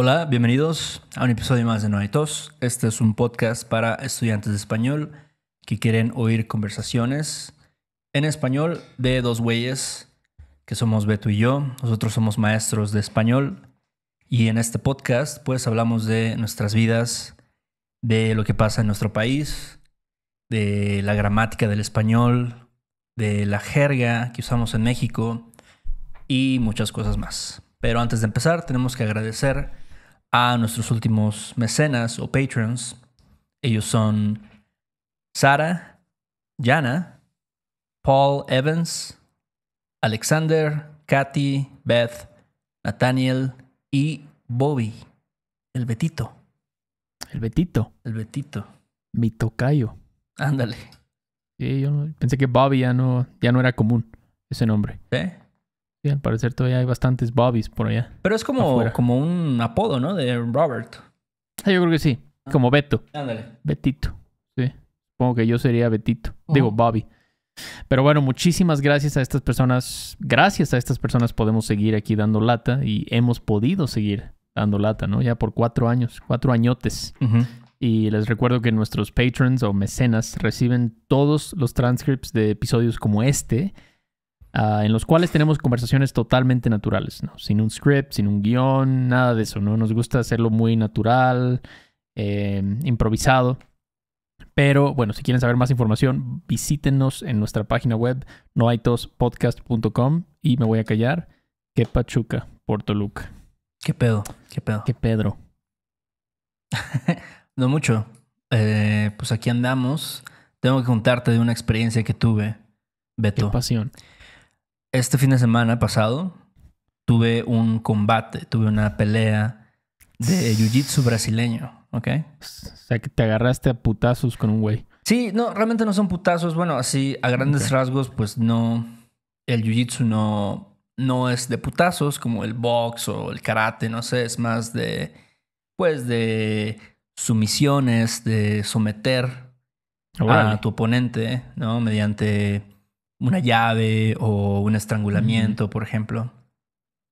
Hola, bienvenidos a un episodio más de No hay tos. Este es un podcast para estudiantes de español que quieren oír conversaciones en español de dos güeyes que somos Beto y yo. Nosotros somos maestros de español y en este podcast pues hablamos de nuestras vidas, de lo que pasa en nuestro país, de la gramática del español, de la jerga que usamos en México y muchas cosas más. Pero antes de empezar tenemos que agradecer a nuestros últimos mecenas o patrons. Ellos son Sara, Jana, Paul Evans, Alexander, Katy, Beth, Nathaniel y Bobby, el Betito. El Betito. El Betito. Mi tocayo. Ándale. Sí, yo pensé que Bobby ya no, ya no era común ese nombre al parecer todavía hay bastantes Bobbies por allá. Pero es como, como un apodo, ¿no? De Robert. Ah, yo creo que sí. Ah. Como Beto. Ándale. Betito. Sí. Supongo que yo sería Betito. Oh. Digo, Bobby. Pero bueno, muchísimas gracias a estas personas. Gracias a estas personas podemos seguir aquí dando lata y hemos podido seguir dando lata, ¿no? Ya por cuatro años, cuatro añotes. Y les recuerdo que nuestros patrons o mecenas reciben todos los transcripts de episodios como este Ah, en los cuales tenemos conversaciones totalmente naturales, ¿no? Sin un script, sin un guión, nada de eso, ¿no? Nos gusta hacerlo muy natural, eh, improvisado. Pero bueno, si quieren saber más información, visítenos en nuestra página web noaitospodcast.com y me voy a callar. Que Pachuca, Puerto Luca. ¿Qué pedo? ¿Qué pedo? ¿Qué Pedro? no mucho. Eh, pues aquí andamos. Tengo que contarte de una experiencia que tuve, Beto. Qué pasión este fin de semana pasado tuve un combate, tuve una pelea de jiu-jitsu brasileño, ¿ok? O sea, que te agarraste a putazos con un güey. Sí, no, realmente no son putazos. Bueno, así a grandes rasgos, pues no. El jiu-jitsu no, no es de putazos como el box o el karate, no sé, es más de. Pues de sumisiones, de someter a tu oponente, ¿no? Mediante una llave o un estrangulamiento, por ejemplo.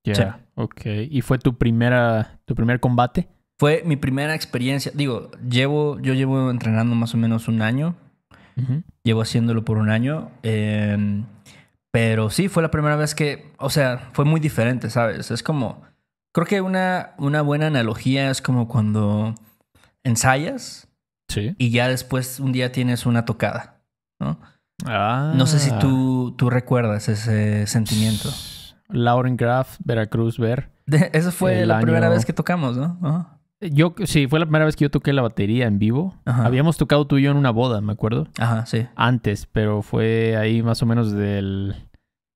Ya, ok. ¿Y fue tu primera, tu primer combate? Fue mi primera experiencia. Digo, llevo, yo llevo entrenando más o menos un año. Llevo haciéndolo por un año. Em, pero sí, fue la primera vez que, o sea, fue muy diferente, ¿sabes? Es como, creo que una, una buena analogía es como cuando ensayas y ya después un día tienes una tocada, ¿no? No sé si ah. tú, tú recuerdas ese sentimiento. Lauren Graf, Veracruz Ver. Esa fue la primera vez que tocamos, ¿no? Yo, sí, fue la primera vez que yo toqué la batería en vivo. Habíamos tocado tú y yo en una boda, me acuerdo. Ajá, sí. Antes, pero fue ahí más o menos del,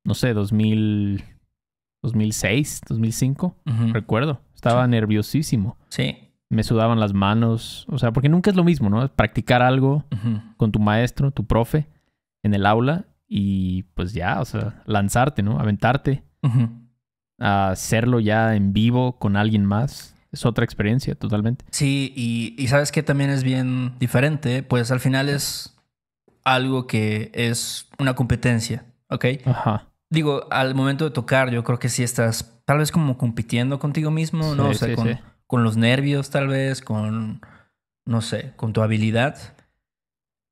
no sé, 2000, 2006, 2005, recuerdo. Estaba nerviosísimo. Sí. Me sudaban las manos, o sea, porque nunca es lo mismo, ¿no? Practicar algo con tu maestro, tu profe, en el aula y pues ya, o sea, lanzarte, ¿no? Aventarte a hacerlo ya en vivo con alguien más. Es otra experiencia totalmente. Sí, y, sabes que también es bien diferente, pues al final es algo que es una competencia, ¿ok? Digo, al momento de tocar, yo creo que sí estás tal vez como compitiendo contigo mismo, ¿no? o sea, con, los nervios tal vez, con, no sé, con tu habilidad.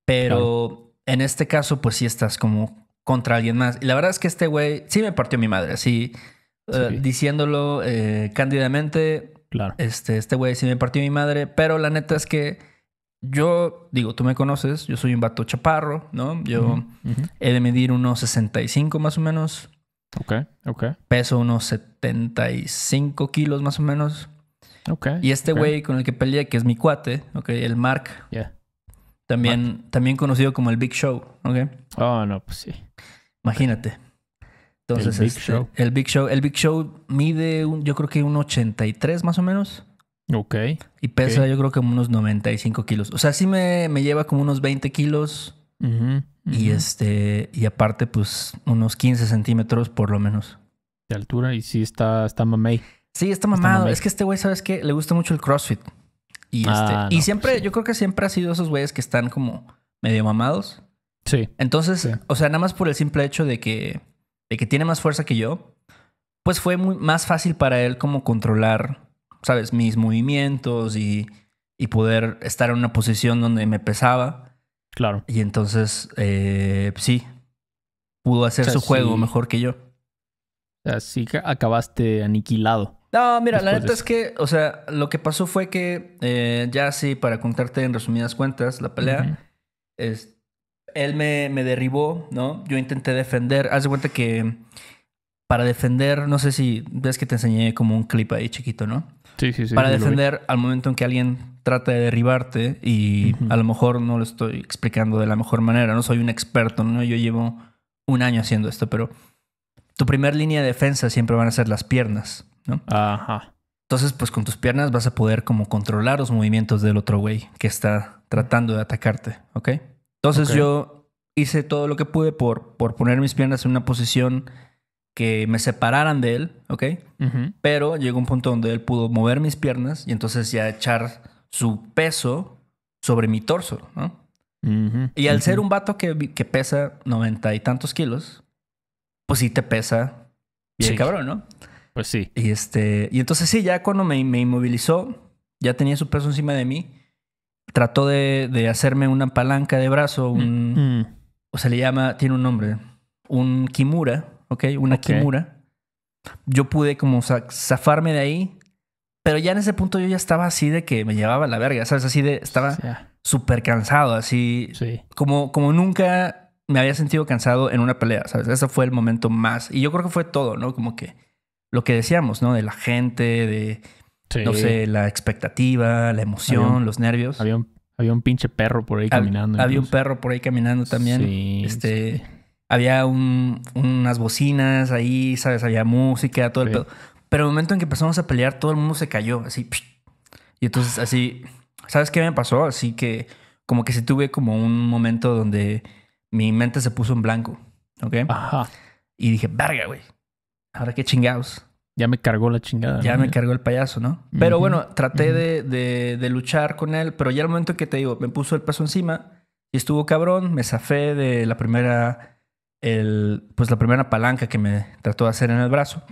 Pero en este caso, pues sí estás como contra alguien más. Y la verdad es que este güey sí me partió mi madre, así eh, sí. diciéndolo eh, cándidamente. Claro. Este, este güey sí me partió mi madre, pero la neta es que yo, digo, tú me conoces, yo soy un vato chaparro, ¿no? Yo he de medir unos 65 más o menos. Ok, ok. Peso unos 75 kilos más o menos. Ok. Y este güey con el que peleé, que es mi cuate, ok, el Mark. Yeah. También, también conocido como el Big Show, ¿ok? Oh, no, pues sí. Imagínate. Entonces, este, el Big, Show. el Big Show. mide, un, yo creo que un 83 más o menos. Ok. Y pesa, yo creo que unos 95 kilos. O sea, sí me, lleva como unos 20 kilos. Y este, y aparte, pues unos 15 centímetros por lo menos. De altura, y sí está, está mamey. Sí, está mamado. Es que este güey, ¿sabes qué? Le gusta mucho el CrossFit. Y, ah, este, pues siempre, yo creo que siempre ha sido esos güeyes que están como medio mamados. Sí. Entonces, o sea, nada más por el simple hecho de que, de que tiene más fuerza que yo, pues fue muy, más fácil para él como controlar, ¿sabes? Mis movimientos y, poder estar en una posición donde me pesaba. Claro. Y entonces, eh, sí, pudo hacer su juego mejor que yo. Así que acabaste aniquilado. No, mira, la neta es que, o sea, lo que pasó fue que, eh, ya sí, para contarte en resumidas cuentas, la pelea, es, él me, derribó, ¿no? Yo intenté defender, haz de cuenta que para defender, no sé si ves que te enseñé como un clip ahí chiquito, ¿no? Sí, sí, sí. Para defender al momento en que alguien trata de derribarte y a lo mejor no lo estoy explicando de la mejor manera, no soy un experto, ¿no? Yo llevo un año haciendo esto, pero tu primer línea de defensa siempre van a ser las piernas. Ajá. Entonces, pues con tus piernas vas a poder como controlar los movimientos del otro güey que está tratando de atacarte, ¿ok? Entonces yo hice todo lo que pude por, por poner mis piernas en una posición que me separaran de él, ¿ok? Pero llegó un punto donde él pudo mover mis piernas y entonces ya echar su peso sobre mi torso, ¿no? Y al ser un vato que, que pesa noventa y tantos kilos, pues sí te pesa bien sí. cabrón, ¿no? Pues sí. Y, este, y entonces sí, ya cuando me, me inmovilizó, ya tenía su peso encima de mí, trató de, de hacerme una palanca de brazo, un, mm. o se le llama, tiene un nombre, un kimura, ¿ok? Una kimura. Yo pude como zafarme de ahí, pero ya en ese punto yo ya estaba así de que me llevaba la verga, ¿sabes? Así de, estaba súper cansado, así sí. como, como nunca me había sentido cansado en una pelea, ¿sabes? Ese fue el momento más. Y yo creo que fue todo, ¿no? Como que lo que decíamos, ¿no? De la gente, de, no sé, la expectativa, la emoción, los nervios. Había un, había un, pinche perro por ahí caminando. Había un perro por ahí caminando también. este, Había unas bocinas ahí, ¿sabes? Había música, todo el pedo. Pero el momento en que empezamos a pelear, todo el mundo se cayó, así. Y entonces, así, ¿sabes qué me pasó? Así que, como que se tuve como un momento donde mi mente se puso en blanco, ¿ok? Ajá. Y dije, verga, güey ahora qué chingados. Ya me cargó la chingada. Ya me cargó el payaso, ¿no? Pero bueno, traté de, luchar con él, pero ya el momento que te digo, me puso el peso encima y estuvo cabrón, me zafé de la primera, el, pues la primera palanca que me trató de hacer en el brazo.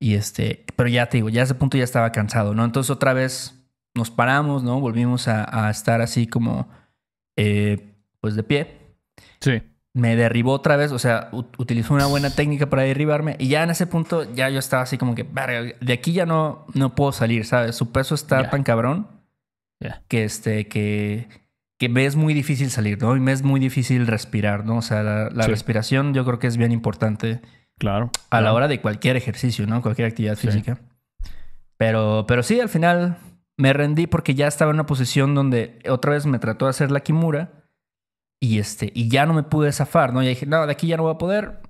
Y este, pero ya te digo, ya a ese punto ya estaba cansado, ¿no? Entonces otra vez nos paramos, ¿no? Volvimos a, estar así como, eh, pues de pie. Sí me derribó otra vez, o sea, utilizó una buena técnica para derribarme y ya en ese punto ya yo estaba así como que, de aquí ya no, no puedo salir, ¿sabes? Su peso está tan cabrón que este, que, que me es muy difícil salir, ¿no? Y me es muy difícil respirar, ¿no? O sea, la, respiración yo creo que es bien importante. Claro. A la hora de cualquier ejercicio, ¿no? Cualquier actividad física. Pero, pero sí, al final me rendí porque ya estaba en una posición donde otra vez me trató de hacer la kimura y, este, y ya no me pude zafar, ¿no? Y dije, no, de aquí ya no voy a poder.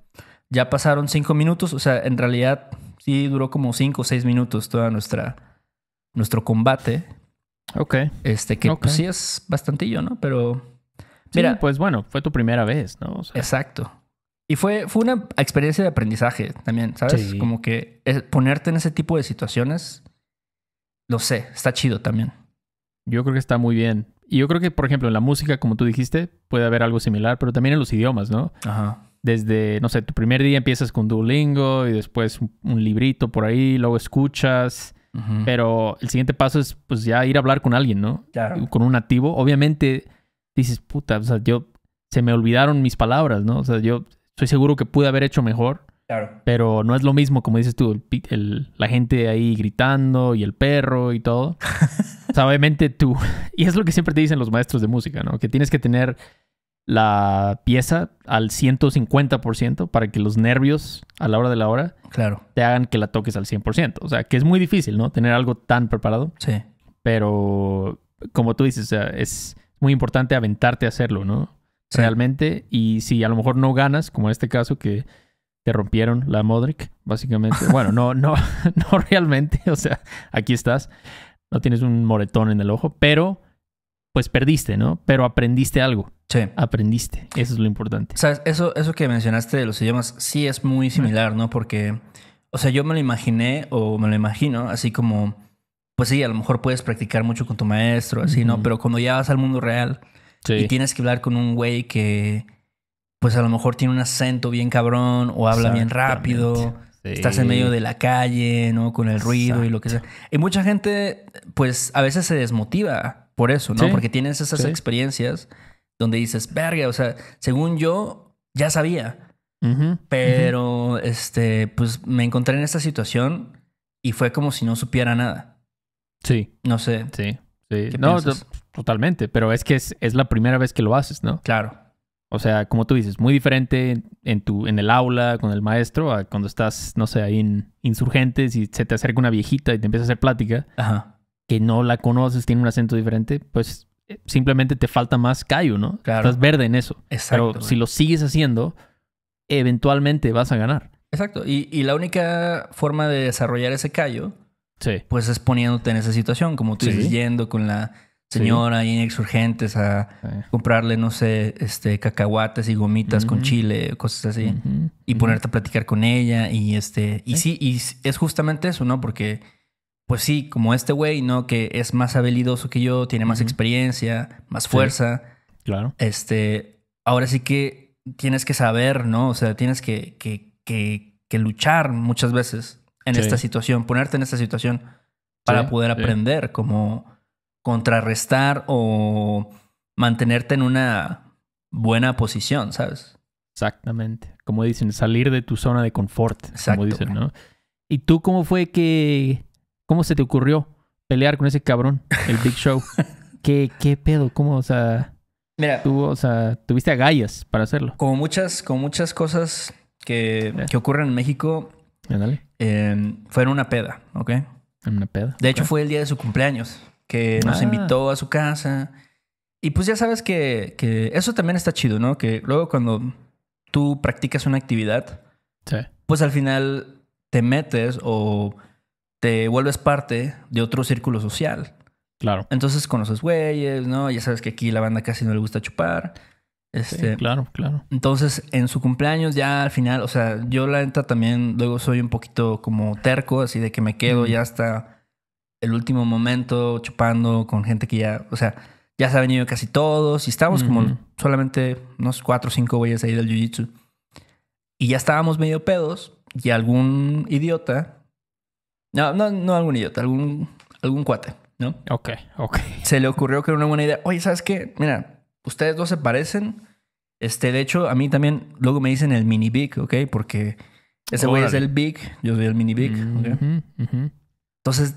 Ya pasaron cinco minutos, o sea, en realidad sí duró como cinco o seis minutos toda nuestra, nuestro combate. Ok. Este, que pues sí es bastantillo, ¿no? Pero... Mira, pues bueno, fue tu primera vez, ¿no? exacto. Y fue, fue una experiencia de aprendizaje también, ¿sabes? Como que ponerte en ese tipo de situaciones, lo sé, está chido también. Yo creo que está muy bien. Y yo creo que, por ejemplo, en la música, como tú dijiste, puede haber algo similar, pero también en los idiomas, ¿no? Ajá. Desde, no sé, tu primer día empiezas con Duolingo y después un, librito por ahí, luego escuchas. Pero el siguiente paso es, pues, ya ir a hablar con alguien, ¿no? Claro. Con un nativo. Obviamente dices, puta, o sea, yo. Se me olvidaron mis palabras, ¿no? O sea, yo estoy seguro que pude haber hecho mejor. Claro. Pero no es lo mismo, como dices tú, el, la gente ahí gritando y el perro y todo. sabemente obviamente tú, y es lo que siempre te dicen los maestros de música, ¿no? Que tienes que tener la pieza al 150% para que los nervios a la hora de la hora claro. te hagan que la toques al 100%. O sea, que es muy difícil, ¿no? Tener algo tan preparado. Sí. Pero, como tú dices, es muy importante aventarte a hacerlo, ¿no? Realmente. Y si a lo mejor no ganas, como en este caso que te rompieron la Modric, básicamente. Bueno, no, no, no realmente. O sea, aquí estás no tienes un moretón en el ojo, pero pues perdiste, ¿no? Pero aprendiste algo. Sí. Aprendiste. Eso es lo importante. O sea, eso, eso que mencionaste de los idiomas sí es muy similar, ¿no? Porque, o sea, yo me lo imaginé o me lo imagino así como, pues sí, a lo mejor puedes practicar mucho con tu maestro, así, ¿no? Pero cuando ya vas al mundo real y tienes que hablar con un güey que, pues a lo mejor tiene un acento bien cabrón o habla bien rápido Estás en medio de la calle, ¿no? Con el ruido y lo que sea. Y mucha gente, pues, a veces se desmotiva por eso, ¿no? Porque tienes esas experiencias donde dices, verga, o sea, según yo, ya sabía. Pero, este, pues, me encontré en esta situación y fue como si no supiera nada. Sí. No sé. Sí. Sí. No, totalmente. Pero es que es la primera vez que lo haces, ¿no? Claro. O sea, como tú dices, muy diferente en, tu, en el aula, con el maestro, a cuando estás, no sé, ahí en insurgentes y se te acerca una viejita y te empieza a hacer plática, que no la conoces, tiene un acento diferente, pues eh, simplemente te falta más callo, ¿no? Claro. Estás verde en eso. Exacto. Pero si lo sigues haciendo, eventualmente vas a ganar. Exacto. Y, la única forma de desarrollar ese callo, pues es poniéndote en esa situación, como tú dices, yendo con la Señora y en Exurgentes a comprarle, no sé, este, cacahuates y gomitas con chile, cosas así. Y ponerte a platicar con ella y este... Y sí, y es justamente eso, ¿no? Porque, pues sí, como este güey, ¿no? Que es más habilidoso que yo, tiene más experiencia, más fuerza. Claro. Este, ahora sí que tienes que saber, ¿no? O sea, tienes que, que, que, luchar muchas veces en esta situación, ponerte en esta situación para poder aprender como, contrarrestar o mantenerte en una buena posición, ¿sabes? Exactamente. Como dicen, salir de tu zona de confort, Exacto, como dicen, ¿no? ¿Y tú cómo fue que... ¿Cómo se te ocurrió pelear con ese cabrón, el Big Show? ¿Qué, ¿Qué pedo? ¿Cómo? O sea... Mira, tú, o sea, tuviste agallas para hacerlo. Como muchas, como muchas cosas que, eh. que ocurren en México, eh, Fueron una peda, ¿ok? En una peda. De hecho, fue el día de su cumpleaños que nos ah. invitó a su casa. Y pues ya sabes que, eso también está chido, ¿no? Que luego cuando tú practicas una actividad, pues al final te metes o te vuelves parte de otro círculo social. Claro. Entonces conoces güeyes, ¿no? Ya sabes que aquí la banda casi no le gusta chupar. Este, sí, claro, claro. Entonces, en su cumpleaños ya al final, o sea, yo la neta también luego soy un poquito como terco, así de que me quedo ya hasta el último momento, chupando con gente que ya, o sea, ya se ha venido casi todos y estábamos como solamente unos cuatro o cinco güeyes ahí del jiu-jitsu. Y ya estábamos medio pedos y algún idiota, no, no, no algún idiota, algún, algún cuate, ¿no? Ok, ok. Se le ocurrió que era una buena idea. Oye, ¿sabes qué? Mira, ustedes dos se parecen. Este, de hecho, a mí también luego me dicen el mini big, ¿ok? Porque ese güey es el big, yo soy el mini big, ¿ok? Entonces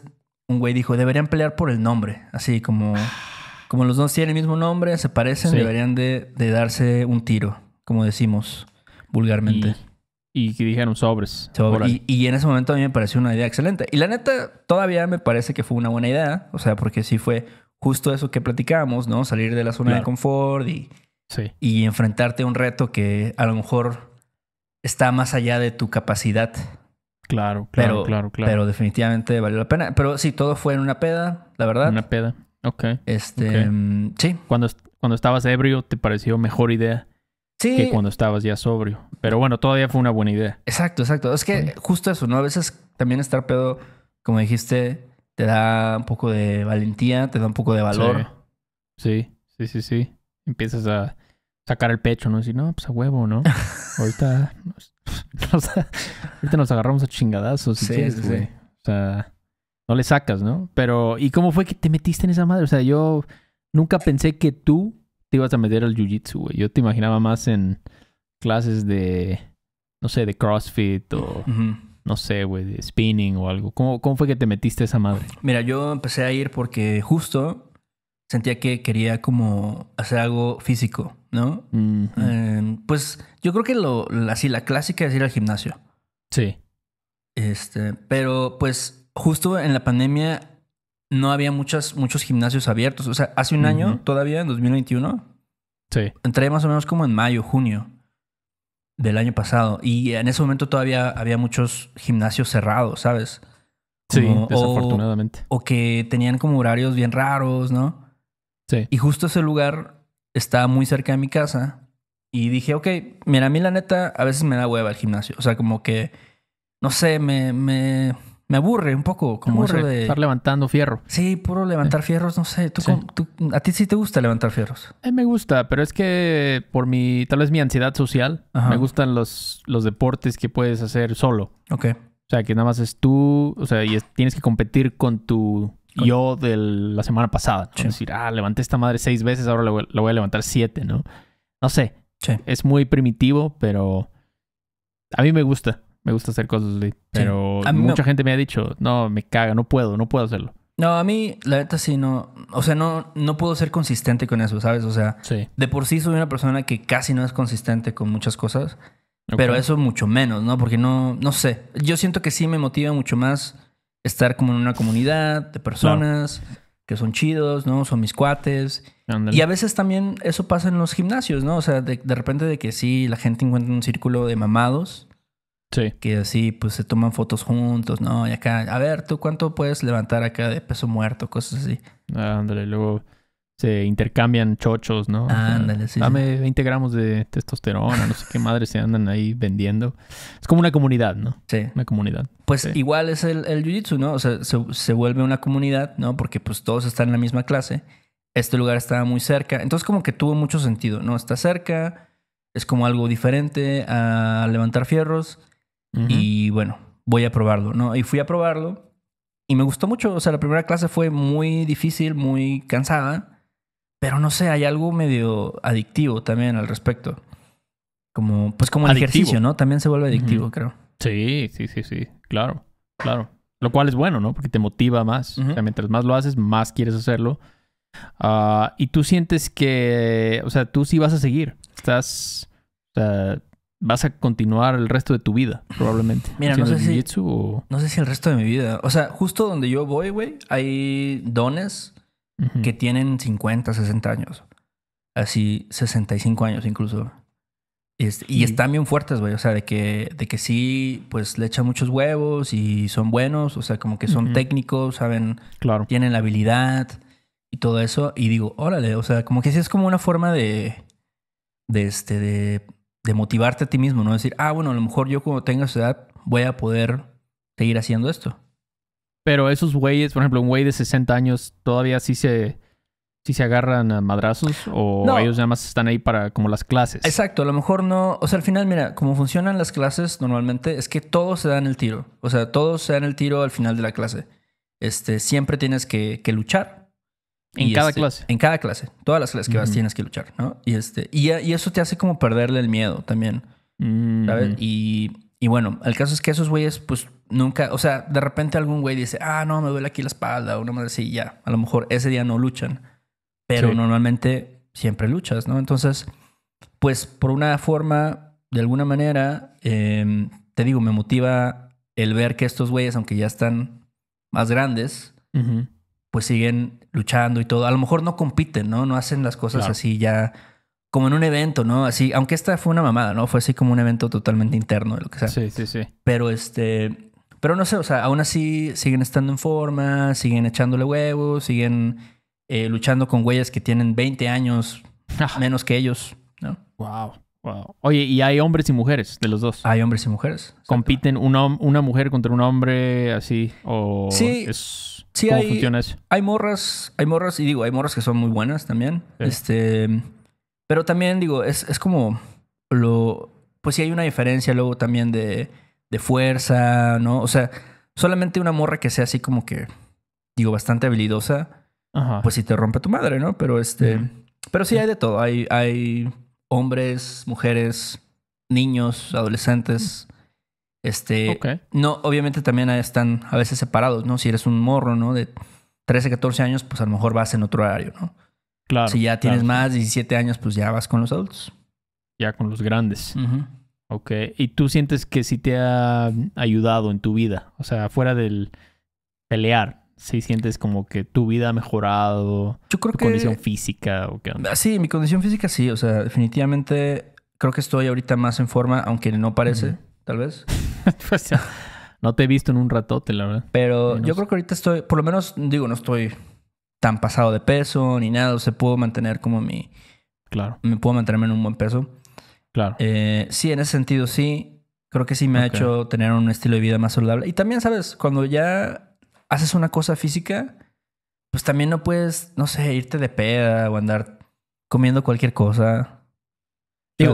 un güey dijo, deberían pelear por el nombre. Así como, como los dos tienen el mismo nombre, se parecen, deberían de, de, darse un tiro, como decimos vulgarmente. Y, que dijeron sobres. Y, en ese momento a mí me pareció una idea excelente. Y la neta, todavía me parece que fue una buena idea. O sea, porque sí fue justo eso que platicábamos, ¿no? Salir de la zona de confort y, y enfrentarte a un reto que a lo mejor está más allá de tu capacidad. Claro, claro, claro, claro. Pero definitivamente valió la pena. Pero sí, todo fue en una peda, la verdad. Una peda, ok. Este, mm, sí. Cuando, cuando estabas ebrio, ¿te pareció mejor idea? Que cuando estabas ya sobrio. Pero bueno, todavía fue una buena idea. Exacto, exacto. Es que justo eso, ¿no? A veces también estar pedo, como dijiste, te da un poco de valentía, te da un poco de valor. sí, sí, sí. sí. Empiezas a sacar el pecho, ¿no? Decir, no, pues a huevo, ¿no? Ahorita nos, ahorita nos agarramos a chingadazos. sí, O sea, no le sacas, ¿no? Pero, ¿y cómo fue que te metiste en esa madre? O sea, yo nunca pensé que tú te ibas a meter al jiu-jitsu, güey. Yo te imaginaba más en clases de, no sé, de CrossFit o, no sé, güey, de spinning o algo. ¿Cómo, ¿Cómo fue que te metiste a esa madre? Mira, yo empecé a ir porque justo sentía que quería como hacer algo físico. ¿no? Em, pues yo creo que lo, así la clásica es ir al gimnasio. Sí. Este, pero pues justo en la pandemia no había muchos gimnasios abiertos. O sea, hace un año todavía, en 2021. Sí. Entré más o menos como en mayo, junio del año pasado. Y en ese momento todavía había muchos gimnasios cerrados, ¿sabes? sí, desafortunadamente. o, que tenían como horarios bien raros, ¿no? Sí. Y justo ese lugar estaba muy cerca de mi casa y dije, ok, mira, a mí la neta a veces me da hueva el gimnasio. O sea, como que, no sé, me, me, me aburre un poco. Como aburre, de... Estar levantando fierro. Sí, puro levantar fierros, no sé. ¿Tú, ¿A ti sí te gusta levantar fierros? A me gusta, pero es que por mi, tal vez mi ansiedad social, me gustan los, los deportes que puedes hacer solo. Ok. O sea, que nada más es tú, o sea, y tienes que competir con tu yo de la semana pasada. es Decir, ah, levanté esta madre seis veces, ahora la voy, a levantar siete, ¿no? No sé. Sí. Es muy primitivo, pero a mí me gusta. Me gusta hacer cosas así. Pero mucha gente me ha dicho, no, me caga, no puedo, no puedo hacerlo. No, a mí, la neta sí, no. O sea, no, no puedo ser consistente con eso, ¿sabes? O sea, de por sí soy una persona que casi no es consistente con muchas cosas. Pero eso mucho menos, ¿no? Porque no, no sé. Yo siento que sí me motiva mucho más estar como en una comunidad de personas que son chidos, ¿no? Son mis cuates. Y a veces también eso pasa en los gimnasios, ¿no? O sea, de, repente de que sí, la gente encuentra un círculo de mamados. Sí. Que así, pues se toman fotos juntos, ¿no? Y acá, a ver, ¿tú cuánto puedes levantar acá de peso muerto? Cosas así. Ándale, luego se intercambian chochos, ¿no? Ándale, sí. Dame 20 gramos de testosterona, no sé qué madre se andan ahí vendiendo. Es como una comunidad, ¿no? Sí. Una comunidad. Pues igual es el, jiu-jitsu, ¿no? O sea, se, se, vuelve una comunidad, ¿no? Porque pues todos están en la misma clase. Este lugar estaba muy cerca. Entonces como que tuvo mucho sentido, ¿no? Está cerca, es como algo diferente a levantar fierros. Y bueno, voy a probarlo, ¿no? Y fui a probarlo. Y me gustó mucho, o sea, la primera clase fue muy difícil, muy cansada, pero no sé, hay algo medio adictivo también al respecto. Como, pues como el ejercicio, ¿no? También se vuelve adictivo, creo. Sí, sí, sí, sí. Claro, claro. Lo cual es bueno, ¿no? Porque te motiva más. O sea, mientras más lo haces, más quieres hacerlo. Ah, y tú sientes que, o sea, tú sí vas a seguir. Estás, o sea, vas a continuar el resto de tu vida, probablemente. Mira, no sé, si, no sé si el resto de mi vida. O sea, justo donde yo voy, güey, hay dones que tienen 50, 60 años. Así, 65 años incluso. y, están bien fuertes, güey. O sea, de que, de que sí, pues le echan muchos huevos y son buenos. O sea, como que son técnicos, saben, tienen la habilidad y todo eso. Y digo, órale, o sea, como que sí es como una forma de, de, este, de, motivarte a ti mismo, ¿no? Decir, ah, bueno, a lo mejor yo cuando tenga su edad voy a poder seguir haciendo esto. Pero esos güeyes, por ejemplo, un güey de 60 años todavía sí se, se agarran a madrazos o ellos nada más están ahí para como las clases. Exacto, a lo mejor no, o sea, al final mira, como funcionan las clases normalmente es que todos se dan el tiro, o sea, todos se dan el tiro al final de la clase. Este, siempre tienes que, luchar. En cada este, clase. En cada clase. Todas las clases que vas tienes que luchar, ¿no? Y, este, y, eso te hace como perderle el miedo también. ¿Sabes? Mm. Y, y bueno, el caso es que esos güeyes, pues nunca, o sea, de repente algún güey dice, ah, no, me duele aquí la espalda, o una madre así, ya, a lo mejor ese día no luchan, pero normalmente siempre luchas, ¿no? Entonces, pues por una forma, de alguna manera, em, te digo, me motiva el ver que estos güeyes, aunque ya están más grandes, pues siguen luchando y todo. A lo mejor no compiten, ¿no? No hacen las cosas así ya como en un evento, ¿no? Así, aunque esta fue una mamada, ¿no? Fue así como un evento totalmente interno, de lo que sea. Sí, sí, sí. Pero este, pero no sé, o sea, aún así siguen estando en forma, siguen echándole huevos, siguen eh, luchando con huellas que tienen 20 años ah. menos que ellos, ¿no? Wow. Wow. Oye, y hay hombres y mujeres de los dos. Hay hombres y mujeres. ¿Compiten una, una mujer contra un hombre así? ¿O sí, ¿cómo hay, funciona eso? Hay morras, hay morras, y digo, hay morras que son muy buenas también. Este, pero también, digo, es, es como lo. Pues sí, hay una diferencia luego también de de fuerza, ¿no? O sea, solamente una morra que sea así como que, digo, bastante habilidosa, pues si te rompe tu madre, ¿no? Pero este, pero sí hay de todo. Hay, hay hombres, mujeres, niños, adolescentes. Este, no, obviamente también están a veces separados, ¿no? Si eres un morro, ¿no? De 13, 14 años, pues a lo mejor vas en otro horario, ¿no? Claro. Si ya tienes más, 17 años, pues ya vas con los adultos. Ya con los grandes. Ajá. Ok, ¿y tú sientes que sí te ha ayudado en tu vida? O sea, fuera del pelear, si sientes como que tu vida ha mejorado? Yo creo tu condición física o qué Sí, mi condición física sí, o sea, definitivamente creo que estoy ahorita más en forma, aunque no parece, tal vez. Pues, no te he visto en un ratote, la verdad. Pero yo creo que ahorita estoy, por lo menos digo, no estoy tan pasado de peso ni nada, o sea, puedo mantener como mi... Claro. Me puedo mantenerme en un buen peso. Claro. Eh, sí, en ese sentido sí. Creo que sí me ha hecho tener un estilo de vida más saludable. Y también, ¿sabes? Cuando ya haces una cosa física, pues también no puedes, no sé, irte de peda o andar comiendo cualquier cosa.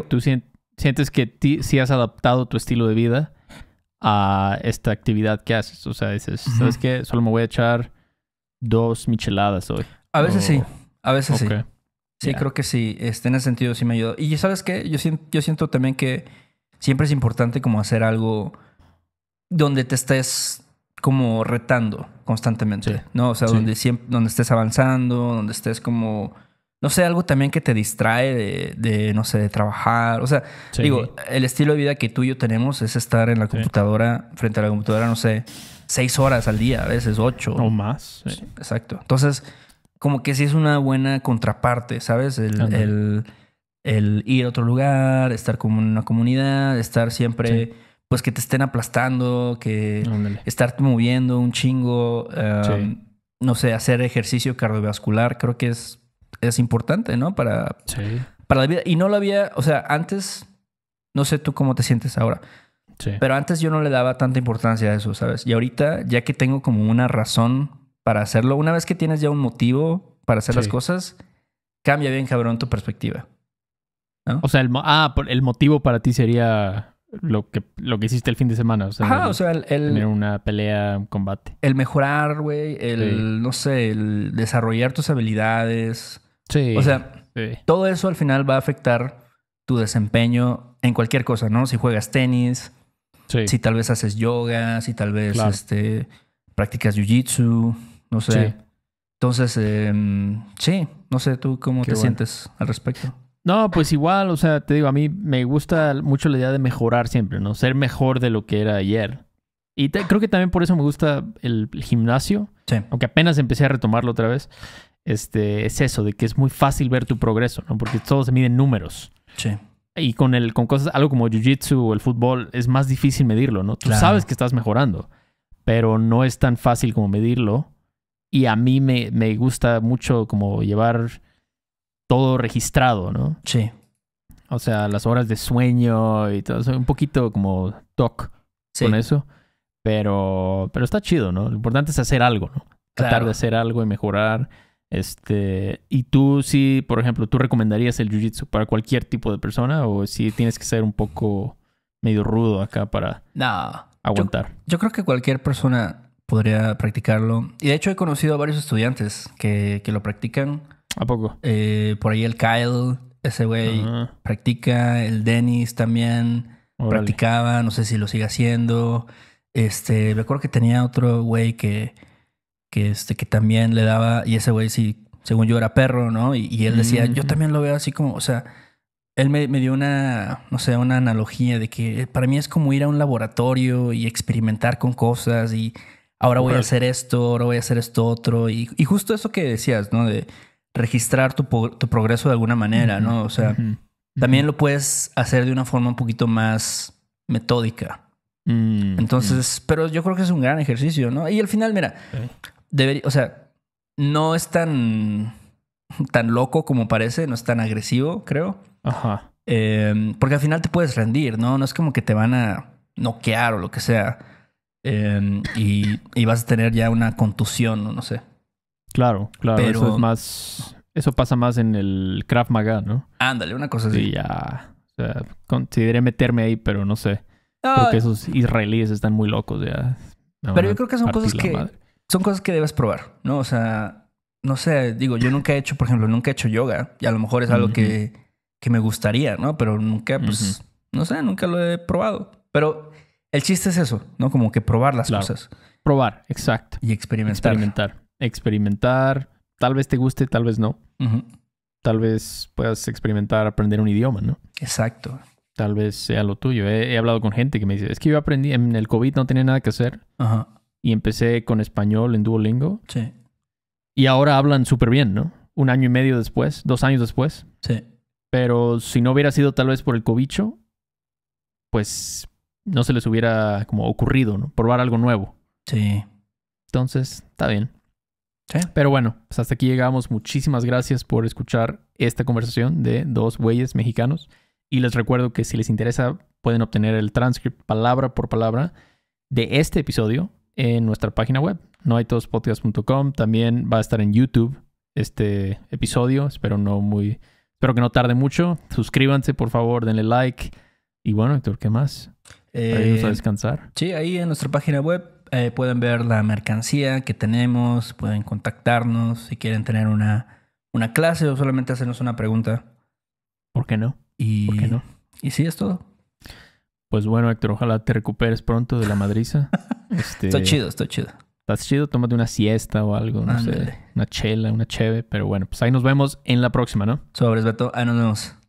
¿tú sientes que sí si has adaptado tu estilo de vida a esta actividad que haces? O sea, dices, ¿sabes qué? Solo me voy a echar dos micheladas hoy. A veces sí, a veces sí. Sí, creo que sí. Este, en ese sentido sí me ayudó. Y sabes qué, yo, yo siento también que siempre es importante como hacer algo donde te estés como retando constantemente, ¿no? O sea, donde, siempre, donde estés avanzando, donde estés como... No sé, algo también que te distrae de, no sé, de trabajar. O sea, digo, el estilo de vida que tú y yo tenemos es estar en la computadora, frente a la computadora, no sé, seis horas al día, a veces ocho. O más. Exacto. Entonces, como que sí es una buena contraparte, ¿sabes? El, ir a otro lugar, estar como en una comunidad, estar siempre, pues que te estén aplastando, que Estar moviendo un chingo, em, no sé, hacer ejercicio cardiovascular, creo que es, es importante, ¿no? Para, para la vida. Y no lo había, o sea, antes, no sé tú cómo te sientes ahora. Pero antes yo no le daba tanta importancia a eso, ¿sabes? Y ahorita, ya que tengo como una razón para hacerlo. Una vez que tienes ya un motivo para hacer las cosas, cambia bien cabrón tu perspectiva. O sea, el, ah, el motivo para ti sería lo que, lo que hiciste el fin de semana. O sea, tener una pelea, un combate. El mejorar, güey, el, no sé, el desarrollar tus habilidades. Sí. O sea, todo eso al final va a afectar tu desempeño en cualquier cosa, ¿no? Si juegas tenis, sí. si tal vez haces yoga, si tal vez este, practicas jiu-jitsu. No sé. Entonces, em, sí, no sé tú cómo te sientes al respecto. No, pues igual, o sea, te digo, a mí me gusta mucho la idea de mejorar siempre, ¿no? Ser mejor de lo que era ayer. Y creo que también por eso me gusta el, gimnasio. Sí. Aunque apenas empecé a retomarlo otra vez. Este, es eso, de que es muy fácil ver tu progreso, ¿no? Porque todo se mide en números. Sí. Y con, el, con cosas, algo como jiu-jitsu o el fútbol, es más difícil medirlo, ¿no? Tú sabes que estás mejorando, pero no es tan fácil como medirlo y a mí me, gusta mucho como llevar todo registrado, ¿no? Sí. O sea, las horas de sueño y todo. Soy un poquito como toc con eso. Pero, pero está chido, ¿no? Lo importante es hacer algo, ¿no? Tratar de hacer algo y mejorar. Este, y tú sí, por ejemplo, ¿tú recomendarías el jiu-jitsu para cualquier tipo de persona o si tienes que ser un poco medio rudo acá para aguantar? yo creo que cualquier persona podría practicarlo. Y de hecho he conocido a varios estudiantes que, lo practican. ¿A poco? Eh, por ahí el Kyle, ese güey, practica. El Dennis también practicaba. No sé si lo sigue haciendo. Este, me acuerdo que tenía otro güey que, que, este, que también le daba. Y ese güey sí, según yo, era perro, ¿no? Y, él decía, yo mm. también lo veo así como, o sea... Él me, me, dio una, no sé, una analogía de que para mí es como ir a un laboratorio y experimentar con cosas y ahora voy a hacer esto, ahora voy a hacer esto otro. Y, justo eso que decías, ¿no? De registrar tu, progreso de alguna manera, ¿no? O sea, también lo puedes hacer de una forma un poquito más metódica. Mm, Entonces, mm. pero yo creo que es un gran ejercicio, ¿no? Y al final, mira, debería, o sea, no es tan, tan loco como parece, no es tan agresivo, creo. Ajá. Em, porque al final te puedes rendir, ¿no? No es como que te van a noquear o lo que sea. Em, y, vas a tener ya una contusión, no sé. Claro, claro. eso es más. Eso pasa más en el Kraft Maga, ¿no? Ándale, una cosa así. Sí, ya. O sea, consideré meterme ahí, pero no sé. porque esos israelíes están muy locos ya. Pero yo creo que son cosas que. Son cosas que debes probar, ¿no? O sea, no sé, digo, yo nunca he hecho, por ejemplo, nunca he hecho yoga. Y a lo mejor es algo que, que, me gustaría, ¿no? Pero nunca, pues, no sé, nunca lo he probado. Pero el chiste es eso, ¿no? Como que probar las cosas. Probar, exacto. Y experimentar. Experimentar. Experimentar. Tal vez te guste, tal vez no. Tal vez puedas experimentar aprender un idioma, ¿no? Exacto. Tal vez sea lo tuyo. He, hablado con gente que me dice, es que yo aprendí, en el COVID no tenía nada que hacer. Ajá. Y empecé con español en Duolingo. Sí. Y ahora hablan súper bien, ¿no? Un año y medio después, dos años después. Sí. Pero si no hubiera sido tal vez por el COVID pues no se les hubiera como ocurrido, ¿no? Probar algo nuevo. Sí. Entonces, está bien. Sí. Pero bueno, pues hasta aquí llegamos. Muchísimas gracias por escuchar esta conversación de dos güeyes mexicanos. Y les recuerdo que si les interesa, pueden obtener el transcript palabra por palabra de este episodio en nuestra página web, Nohaytodospodcast.com También va a estar en YouTube este episodio. Espero no muy. Espero que no tarde mucho. Suscríbanse, por favor, denle like. Y bueno, Héctor, ¿qué más? Eh, a descansar. Sí, ahí en nuestra página web eh, pueden ver la mercancía que tenemos, pueden contactarnos si quieren tener una, una clase o solamente hacernos una pregunta. ¿Por qué no? Y, ¿Por qué no? Y sí, es todo. Pues bueno, Héctor, ojalá te recuperes pronto de la madriza. Este, está chido, está chido. Estás chido, tómate una siesta o algo, no sé, una chela, una cheve, pero bueno, pues ahí nos vemos en la próxima, ¿no? Sobres, Beto, ahí nos vemos.